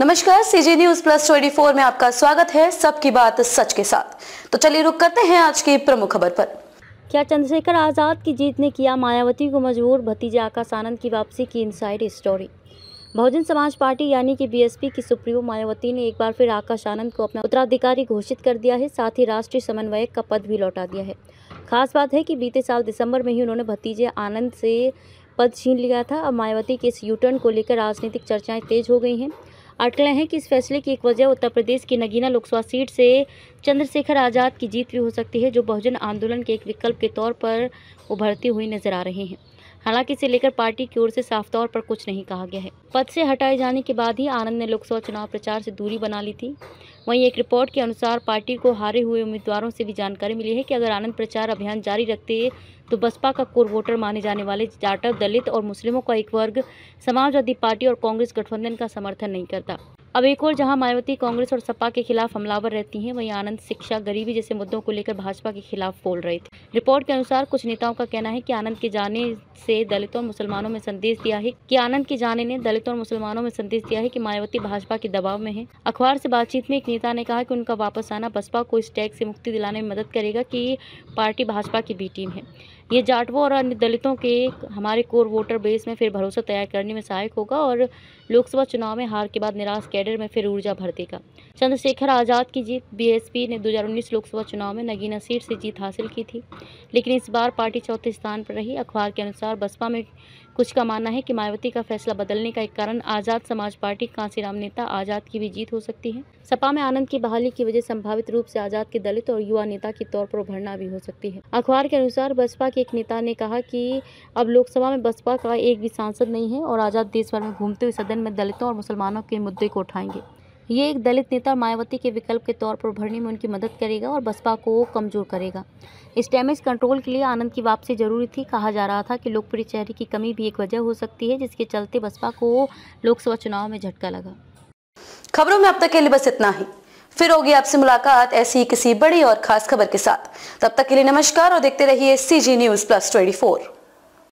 नमस्कार CG news plus 24 में आपका स्वागत है सबकी बात सच के साथ तो चलिए रुक करते हैं आज की प्रमुख खबर पर क्या चंद्रशेखर आज़ाद की जीत ने किया मायावती को मजबूर भतीजे आकाश आनंद की वापसी की इनसाइड स्टोरी बहुजन समाज पार्टी यानी कि बीएसपी की सुप्रीमो मायावती ने एक बार फिर आकाश आनंद को अपना उत्तराधिकारी घोषित कर दिया है साथ ही राष्ट्रीय समन्वयक का पद भी लौटा दिया है खास बात है कि बीते साल दिसंबर में ही उन्होंने भतीजे आनंद से पद छीन लिया था अब मायावती के इस यूटर्न को लेकर राजनीतिक चर्चाएं तेज हो गई हैं अटकलें हैं कि इस फैसले की एक वजह उत्तर प्रदेश की नगीना लोकसभा सीट से चंद्रशेखर आज़ाद की जीत भी हो सकती है जो बहुजन आंदोलन के एक विकल्प के तौर पर उभरती हुई नजर आ रहे हैं हालांकि इसे लेकर पार्टी की ओर से साफ तौर पर कुछ नहीं कहा गया है पद से हटाए जाने के बाद ही आनंद ने लोकसभा चुनाव प्रचार से दूरी बना ली थी वहीं एक रिपोर्ट के अनुसार पार्टी को हारे हुए उम्मीदवारों से भी जानकारी मिली है कि अगर आनंद प्रचार अभियान जारी रखते तो बसपा का कोर वोटर माने जाने वाले जाटव दलित और मुस्लिमों का एक वर्ग समाजवादी पार्टी और कांग्रेस गठबंधन का समर्थन नहीं करता अब एक और जहां मायावती कांग्रेस और सपा के खिलाफ हमलावर रहती हैं वहीं आनंद शिक्षा गरीबी जैसे मुद्दों को लेकर भाजपा के खिलाफ बोल रहे थे रिपोर्ट के अनुसार कुछ नेताओं का कहना है कि आनंद के जाने से दलितों और मुसलमानों में संदेश दिया है कि आनंद के जाने ने दलितों और मुसलमानों में संदेश दिया है कि मायावती भाजपा के दबाव में है अखबार से बातचीत में एक नेता ने कहा कि उनका वापस आना बसपा को इस टैग से मुक्ति दिलाने में मदद करेगा कि पार्टी भाजपा की बी टीम है ये जाटवों और अन्य दलितों के हमारे कोर वोटर बेस में फिर भरोसा तैयार करने में सहायक होगा और लोकसभा चुनाव में हार के बाद निराश कैडर में फिर ऊर्जा भर देगा चंद्रशेखर आज़ाद की जीत बीएसपी ने 2019 लोकसभा चुनाव में नगीना सीट से जीत हासिल की थी लेकिन इस बार पार्टी चौथे स्थान पर रही अखबार के अनुसार बसपा में कुछ का मानना है कि मायावती का फैसला बदलने का एक कारण आज़ाद समाज पार्टी कांसीराम नेता आज़ाद की भी जीत हो सकती है सपा में आनंद की बहाली की वजह संभावित रूप से आज़ाद के दलित और युवा नेता के तौर पर उभरना भी हो सकती है अखबार के अनुसार बसपा के एक नेता ने कहा कि अब लोकसभा में बसपा का एक भी सांसद नहीं है और आज़ाद देश भर में घूमते हुए सदन में दलितों और मुसलमानों के मुद्दे को उठाएंगे ये एक दलित नेता मायावती के विकल्प के तौर पर उभरने में उनकी मदद करेगा और बसपा को कमज़ोर करेगा इस डैमेज कंट्रोल के लिए आनंद की वापसी जरूरी थी कहा जा रहा था कि लोकप्रिय चेहरे की कमी भी एक वजह हो सकती है जिसके चलते बसपा को लोकसभा चुनाव में झटका लगा खबरों में अब तक के लिए बस इतना ही फिर होगी आपसे मुलाकात ऐसी किसी बड़ी और खास खबर के साथ तब तक के लिए नमस्कार और देखते रहिए C G news plus twenty